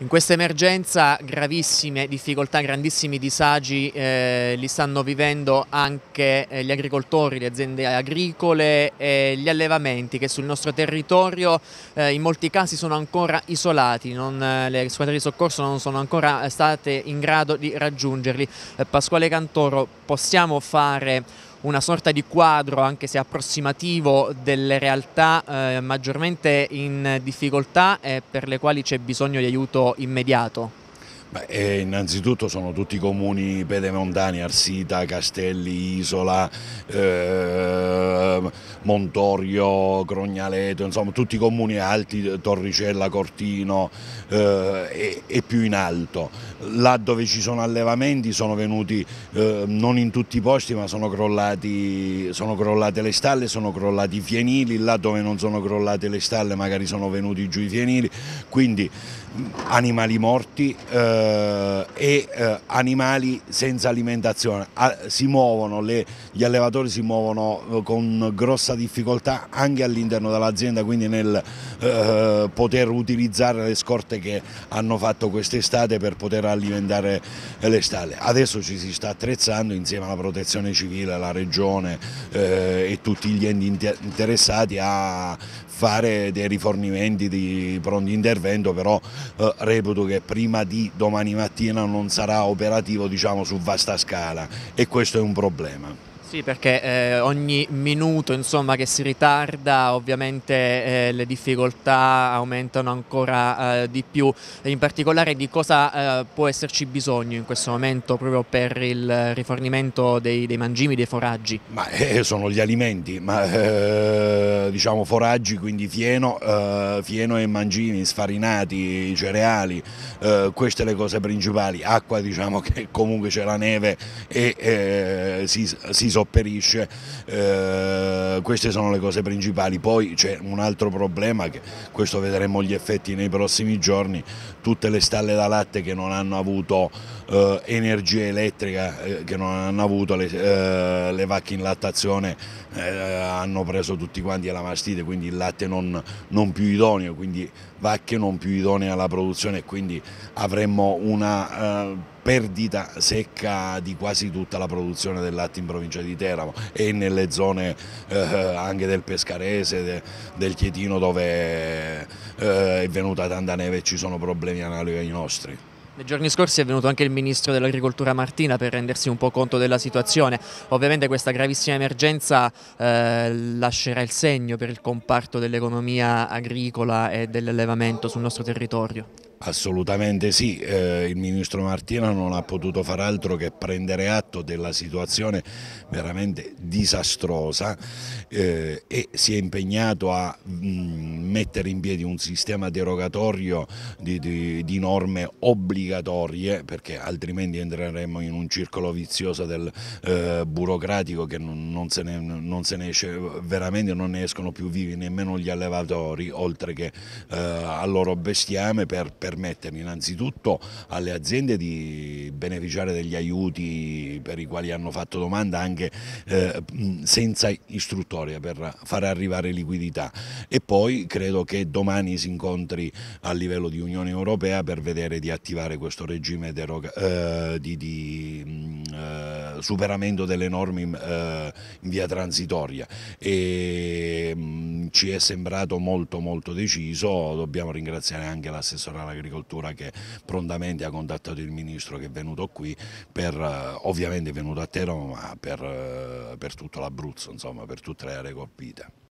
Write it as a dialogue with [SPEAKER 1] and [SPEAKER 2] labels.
[SPEAKER 1] In questa emergenza gravissime difficoltà, grandissimi disagi eh, li stanno vivendo anche eh, gli agricoltori, le aziende agricole e gli allevamenti che sul nostro territorio eh, in molti casi sono ancora isolati, non, eh, le squadre di soccorso non sono ancora state in grado di raggiungerli. Eh, Pasquale Cantoro, possiamo fare una sorta di quadro, anche se approssimativo, delle realtà eh, maggiormente in difficoltà e per le quali c'è bisogno di
[SPEAKER 2] aiuto immediato? Beh, eh, innanzitutto sono tutti i comuni pedemontani, Arsita, Castelli, Isola, eh, Montorio, Grognaleto, insomma tutti i comuni alti, Torricella, Cortino eh, e, e, più in alto. Là dove ci sono allevamenti sono venuti eh, non in tutti i posti ma sono, crollati, sono crollate le stalle, sono crollati i fienili, là dove non sono crollate le stalle magari sono venuti giù i fienili, quindi mm, animali morti eh, e eh, animali senza alimentazione. Ah, si muovono, le, gli allevatori si muovono eh, con grossa grossa difficoltà anche all'interno dell'azienda quindi nel eh, poter utilizzare le scorte che hanno fatto quest'estate per poter alimentare le stalle. Adesso ci si sta attrezzando insieme alla protezione civile, alla regione eh, e tutti gli enti interessati a fare dei rifornimenti di pronti intervento, però eh, reputo che prima di domani mattina non sarà operativo diciamo, su vasta scala e questo è un problema.
[SPEAKER 1] Sì, perché eh, ogni minuto insomma, che si ritarda ovviamente eh, le difficoltà aumentano ancora eh, di più, in particolare di cosa eh, può esserci bisogno in questo momento proprio per il rifornimento dei, dei mangimi, dei foraggi? Ma,
[SPEAKER 2] eh, sono gli alimenti, ma, eh, diciamo foraggi, quindi fieno, fieno e mangimi, sfarinati, cereali, queste le cose principali, acqua diciamo che comunque c'è la neve e si, si sono sopperisce, eh, queste sono le cose principali, poi c'è un altro problema che questo vedremo gli effetti nei prossimi giorni, tutte le stalle da latte che non hanno avuto eh, energia elettrica, eh, che non hanno avuto le, eh, le vacche in lattazione eh, hanno preso tutti quanti la mastite, quindi il latte non, non più idoneo, quindi vacche non più idonee alla produzione e quindi avremmo una eh, perdita secca di quasi tutta la produzione del latte in provincia di Teramo e nelle zone eh, anche del Pescarese, de, del Chietino dove eh, è venuta tanta neve e ci sono problemi analoghi ai nostri.
[SPEAKER 1] Nei giorni scorsi è venuto anche il Ministro dell'Agricoltura Martina per rendersi un po' conto della situazione. Ovviamente questa gravissima emergenza eh, lascerà il segno per il comparto dell'economia agricola e dell'allevamento sul nostro territorio.
[SPEAKER 2] Assolutamente sì, eh, il ministro Martina non ha potuto far altro che prendere atto della situazione veramente disastrosa eh, e si è impegnato a mh, mm, mettere in piedi un sistema derogatorio di, di, di, norme obbligatorie perché altrimenti entreremmo in un circolo vizioso del eh, burocratico che non, non, se ne, non, se ne, esce veramente, non ne escono più vivi nemmeno gli allevatori oltre che eh, al loro bestiame per, per permettermi innanzitutto alle aziende di beneficiare degli aiuti per i quali hanno fatto domanda anche eh, senza istruttoria per far arrivare liquidità e poi credo che domani si incontri a livello di Unione Europea per vedere di attivare questo regime eh, di, di eh, superamento delle norme in eh, via transitoria. E, ci è sembrato molto molto deciso, dobbiamo ringraziare anche l'assessore all'agricoltura che prontamente ha contattato il ministro che è venuto qui, per, eh, ovviamente è venuto a Teroma ma per, eh, per tutto l'Abruzzo, insomma per tutte le aree colpite.